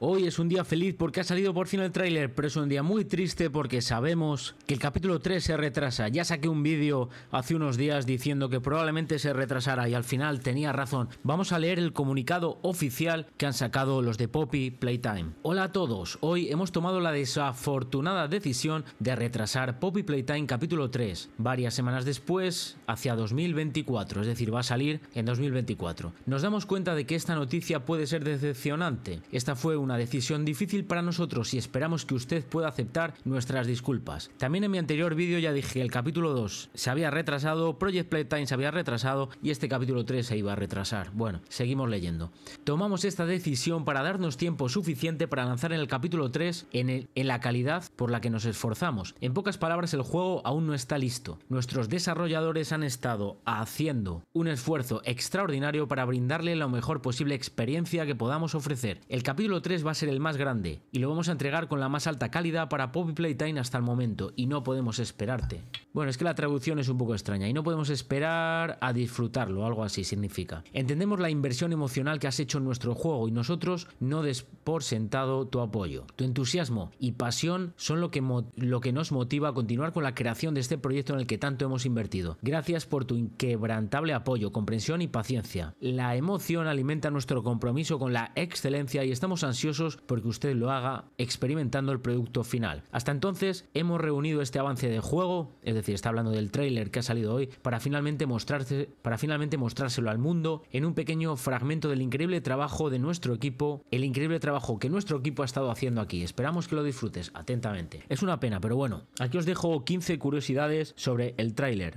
Hoy es un día feliz porque ha salido por fin el tráiler, pero es un día muy triste porque sabemos que el capítulo 3 se retrasa. Ya saqué un vídeo hace unos días diciendo que probablemente se retrasara y al final tenía razón. Vamos a leer el comunicado oficial que han sacado los de Poppy Playtime. Hola a todos, hoy hemos tomado la desafortunada decisión de retrasar Poppy Playtime capítulo 3 varias semanas después hacia 2024, es decir, va a salir en 2024. Nos damos cuenta de que esta noticia puede ser decepcionante. Esta fue una decisión difícil para nosotros y esperamos que usted pueda aceptar nuestras disculpas. También en mi anterior vídeo ya dije el capítulo 2 se había retrasado, Project Playtime se había retrasado y este capítulo 3 se iba a retrasar. Bueno, seguimos leyendo. Tomamos esta decisión para darnos tiempo suficiente para lanzar en el capítulo 3 en, en la calidad por la que nos esforzamos. En pocas palabras, el juego aún no está listo. Nuestros desarrolladores han estado haciendo un esfuerzo extraordinario para brindarle la mejor posible experiencia que podamos ofrecer. El capítulo 3 va a ser el más grande y lo vamos a entregar con la más alta calidad para Poppy Playtime hasta el momento y no podemos esperarte. Bueno, es que la traducción es un poco extraña y no podemos esperar a disfrutarlo, algo así significa. Entendemos la inversión emocional que has hecho en nuestro juego y nosotros no des por sentado tu apoyo. Tu entusiasmo y pasión son lo que, lo que nos motiva a continuar con la creación de este proyecto en el que tanto hemos invertido. Gracias por tu inquebrantable apoyo, comprensión y paciencia. La emoción alimenta nuestro compromiso con la excelencia y estamos ansiosos porque usted lo haga experimentando el producto final. Hasta entonces hemos reunido este avance de juego, es decir, está hablando del tráiler que ha salido hoy, para finalmente, mostrarse, para finalmente mostrárselo al mundo en un pequeño fragmento del increíble trabajo de nuestro equipo, el increíble trabajo que nuestro equipo ha estado haciendo aquí. Esperamos que lo disfrutes atentamente. Es una pena, pero bueno, aquí os dejo 15 curiosidades sobre el tráiler.